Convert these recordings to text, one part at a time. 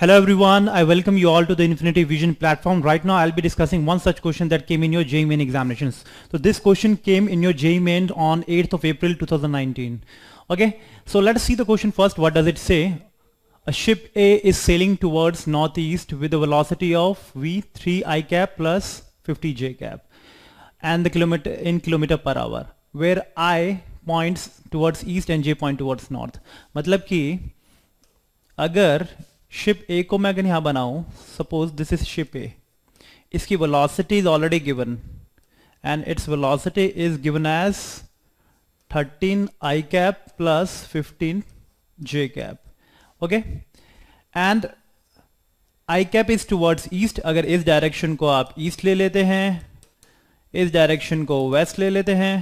Hello everyone, I welcome you all to the Infinity Vision platform. Right now I'll be discussing one such question that came in your JEE Main examinations. So this question came in your JEE Main on 8th of April 2019. Okay, so let's see the question first. What does it say? A ship A is sailing towards northeast with a velocity of V3i cap plus 50j cap and the kilometer in kilometer per hour where i points towards east and j point towards north. मतलब कि अगर ship ए को मैं अगर यहां बनाऊं suppose this is ship A इसकी velocity is already given and its velocity is given as 13 I cap plus 15 J cap okay and I cap is towards east अगर इस डायरेक्शन को आप ईस्ट ले लेते हैं इस डायरेक्शन को वेस्ट ले लेते हैं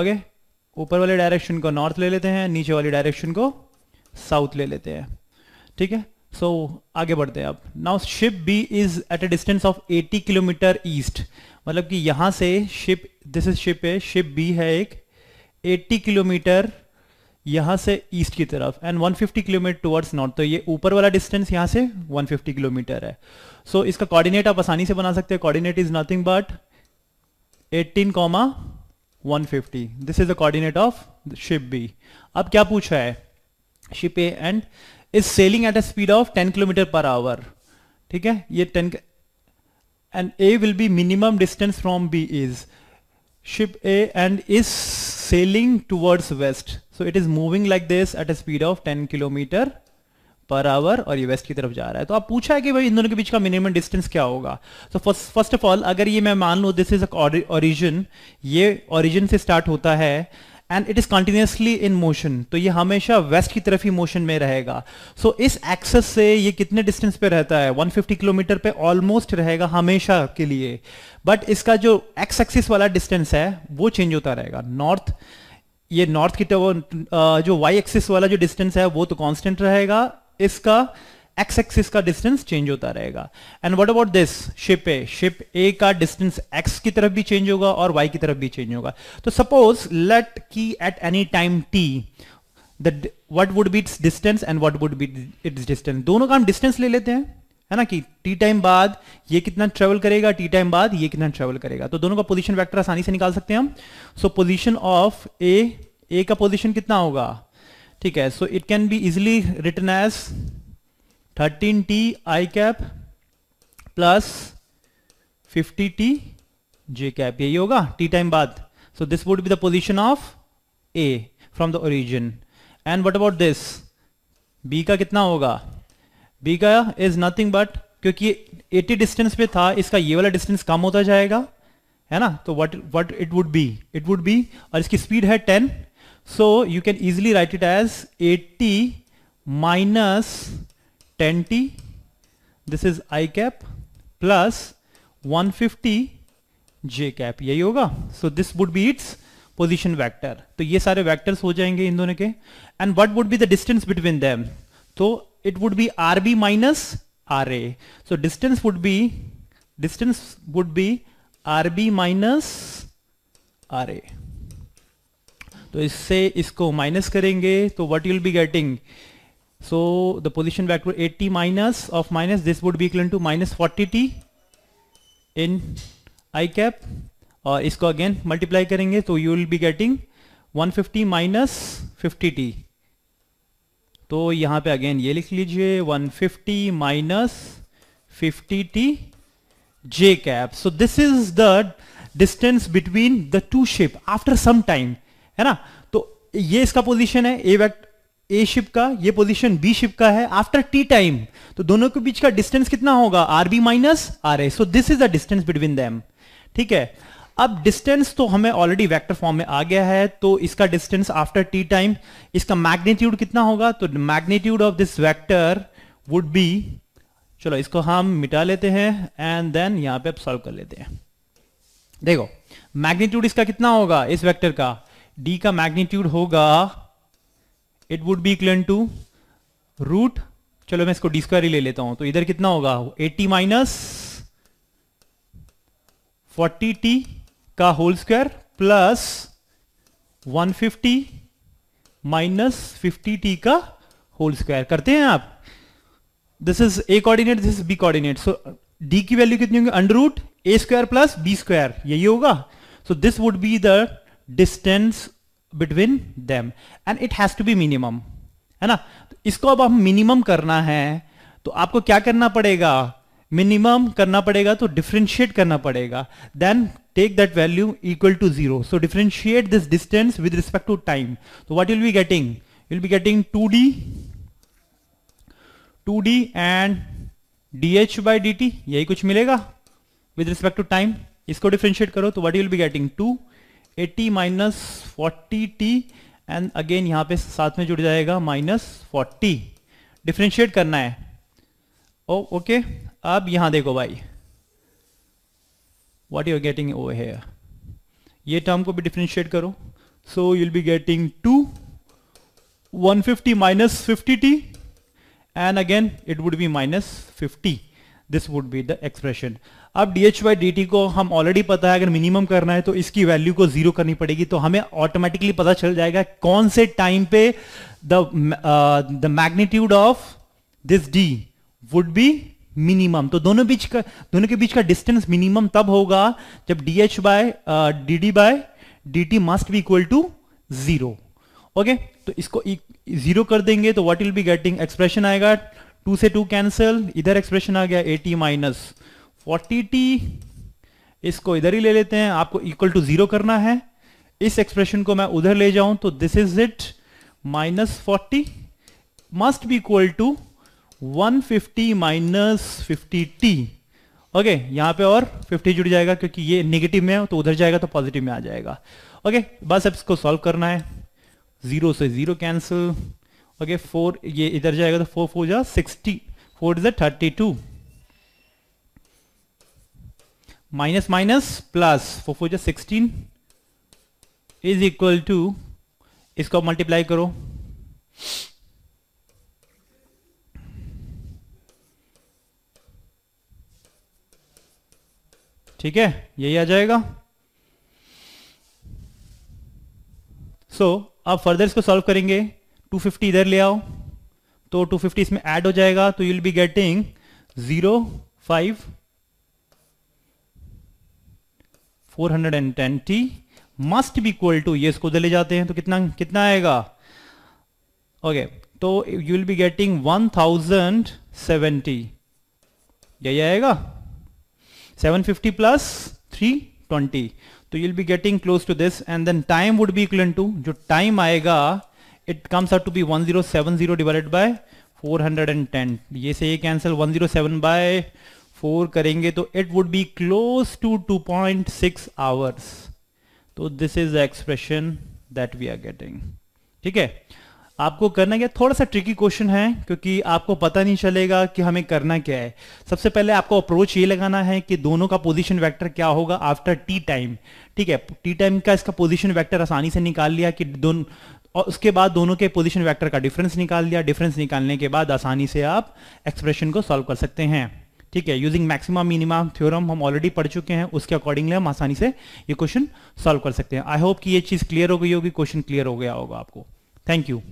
ओके ऊपर वाले डायरेक्शन को नॉर्थ ले लेते हैं नीचे वाली डायरेक्शन को साउथ ले लेते हैं ठीक है सो so, आगे बढ़ते हैं अब now ship B is at a distance of 80 kilometre east मतलब कि यहां से शिप दिस इज शिप है शिप बी है एक 80 किलोमीटर यहां से ईस्ट की तरफ एंड 150 किलोमीटर टुवर्ड्स नॉर्थ तो ये ऊपर वाला डिस्टेंस यहां से 150 किलोमीटर है सो so, इसका कोऑर्डिनेट आप आसानी से बना सकते हैं coordinate is nothing but 18, 150 this is the coordinate of ship B अब क्या पूछा है ship A and is sailing at a speed of 10 kilometre per hour ठीक है ये 10 and A will be minimum distance from B is ship A and is sailing towards west so it is moving like this at a speed of 10 kilometre per hour और ये waste की तरफ जा रहा है तो आप पूछा है कि भाई इन दोनों के बीच का मिनिमम डिस्टेंस क्या होगा तो फर्स्ट ऑफ ऑल अगर ये मैं मान लू दिस इज ओरिजिन ये ओरिजिन से स्टार्ट होता है and it is continuously in motion तो ये हमेशा वेस्ट की तरफ ही मोशन में रहेगा सो so, इस एक्सेस से ये कितने डिस्टेंस पे रहता है 150 किलोमीटर पे ऑलमोस्ट रहेगा हमेशा के लिए बट इसका जो एक्स एक्सिस वाला डिस्टेंस है वो चेंज होता रहेगा नॉर्थ ये नॉर्थ की जो वाई एक्सिस वाला जो डिस्टेंस है वो तो कॉन्स्टेंट रहेगा इसका एक्स एक्सिस का डिस्टेंस चेंज होता रहेगा and what about this ship A ship A का डिस्टेंस एक्स की तरफ भी चेंज होगा और वाई की तरफ भी चेंज होगा तो सपोज लेट की at any time T the what would be its distance and what would be its distance दोनों का हम डिस्टेंस ले लेते हैं है ना कि टी टाइम बाद ये कितना ट्रेवल करेगा टी टाइम बाद ये कितना ट्रेवल करेगा तो दोनों का पोजिशन वैक्टर आसानी से निकाल सकते हैं हम सो पोजिशन ऑफ ए ए का पोजिशन कितना होगा ठीक है so it can be easily written as thirteen T I cap plus fifty T J cap यही होगा टी टाइम बाद so this would be the position of A from the origin and what about this B का कितना होगा B का is nothing but क्योंकि 80 distance पे था इसका ये वाला डिस्टेंस कम होता जाएगा है ना तो what what it would be it would be और इसकी स्पीड है 10 so you can easily write it as 80 minus 10t this is I cap plus one fifty J cap यही होगा so this would be its position vector तो ये सारे vectors हो जाएंगे इन दोनों के and what would be the distance between them तो it would be R B minus R A so distance would be distance would be R B minus R A तो इससे इसको माइनस करेंगे तो what will be getting So the position vector 80 minus of minus this would be equal to minus 40t in i cap और इसको again multiply करेंगे तो you will be getting 150 minus 50t तो यहाँ पे अगेन ये लिख लीजिए 150 minus 50t j cap so this is the distance between the two ship after some time है ना तो ये इसका पोजीशन है a वेक्टर ए शिप का ये पोजीशन बी शिप का है आफ्टर टी टाइम तो दोनों के बीच का डिस्टेंस कितना होगा R B minus R A so this is a distance between them ठीक है अब डिस्टेंस तो हमें ऑलरेडी वेक्टर फॉर्म में आ गया है तो इसका डिस्टेंस आफ्टर टी टाइम इसका मैग्नीट्यूड कितना होगा तो magnitude of this vector would be चलो इसको हम मिटा लेते हैं एंड देन यहां पे अब सॉल्व कर लेते हैं देखो मैग्नीट्यूड इसका कितना होगा इस वेक्टर का डी का मैग्नीट्यूड होगा it would be equal to root चलो मैं इसको डी स्क्वायर ही ले लेता हूं तो इधर कितना होगा 80 माइनस फोर्टी टी का whole square plus 150 minus fifty T का होल स्क्वायर करते हैं आप this is A coordinate this is B coordinate so D की वैल्यू कितनी होगी under root A square plus B square यही होगा so this would be the distance between them and it has to be minimum है ना इसको अब हम मिनिमम करना है तो आपको क्या करना पड़ेगा मिनिमम करना पड़ेगा तो डिफ्रेंशिएट करना पड़ेगा then take that value equal to zero so differentiate this distance with respect to time तो what will be getting will be getting to D to D and D H by D T यही कुछ मिलेगा with respect to time इसको differentiate करो तो what will be getting to eighty minus forty T and again यहां पे साथ में जुड़ जाएगा माइनस फोर्टी डिफ्रेंशिएट करना है ओ ओके अब यहां देखो भाई what you are getting over here ये टर्म को भी डिफ्रेंशिएट करो so will be getting to 150 minus fifty T and again it would be minus fifty this would be the expression अब D H by D T को हम already पता है अगर मिनिमम करना है तो इसकी वैल्यू को जीरो करनी पड़ेगी तो हमें ऑटोमेटिकली पता चल जाएगा कौन से टाइम पे the magnitude of this D would be minimum तो दोनों बीच का दोनों के बीच का डिस्टेंस मिनिमम तब होगा जब D H by D D by D T must be equal to zero okay तो इसको जीरो कर देंगे तो what will be getting expression आएगा टू से टू कैंसल इधर एक्सप्रेशन आ गया एटी माइनस फोर्टी टी इसको इधर ही ले लेते हैं आपको इक्वल टू जीरो करना है इस एक्सप्रेशन को मैं उधर ले जाऊं तो this is it minus forty must be equal to one fifty minus fifty T okay यहां पे और 50 जुड़ जाएगा क्योंकि ये नेगेटिव में है तो उधर जाएगा तो पॉजिटिव में आ जाएगा ओके okay, बस अब इसको सॉल्व करना है जीरो से जीरो कैंसिल ओके फोर ये इधर जाएगा तो फोर फोर जा sixty four is thirty two minus minus plus four four जा सिक्सटीन इज इक्वल टू इसको मल्टीप्लाई करो ठीक है यही आ जाएगा सो so, आप फर्दर इसको सॉल्व करेंगे 250 इधर ले आओ तो 250 इसमें एड हो जाएगा तो you'll be getting zero five four hundred and twenty must be equal to ये इसको उधर ले जाते हैं तो कितना कितना आएगा ओके okay, तो you will be getting one thousand seventy यही आएगा seven fifty plus three twenty so you will be getting close to this and then time would be equal to जो टाइम आएगा it comes out to be 1070 divided by 410 ये से ये cancel 107 by 4 करेंगे तो it would be close to 2.6 hours तो this is the expression that we are getting ठीक है आपको करना क्या थोड़ा सा ट्रिकी क्वेश्चन है क्योंकि आपको पता नहीं चलेगा कि हमें करना क्या है सबसे पहले आपको अप्रोच ये लगाना है कि दोनों का पोजीशन वेक्टर क्या होगा आफ्टर टी टाइम ठीक है टी टाइम का इसका पोजीशन वेक्टर आसानी से निकाल लिया कि दोनों और उसके बाद दोनों के पोजीशन वेक्टर का डिफरेंस निकाल लिया डिफरेंस निकालने के बाद आसानी से आप एक्सप्रेशन को सॉल्व कर सकते हैं ठीक है यूजिंग मैक्सिमम मिनिमम थ्योरम हम ऑलरेडी पढ़ चुके हैं उसके अकॉर्डिंगली हम आसानी से ये क्वेश्चन सॉल्व कर सकते हैं आई होप कि ये चीज़ क्लियर हो गई होगी क्वेश्चन क्लियर हो गया होगा आपको थैंक यू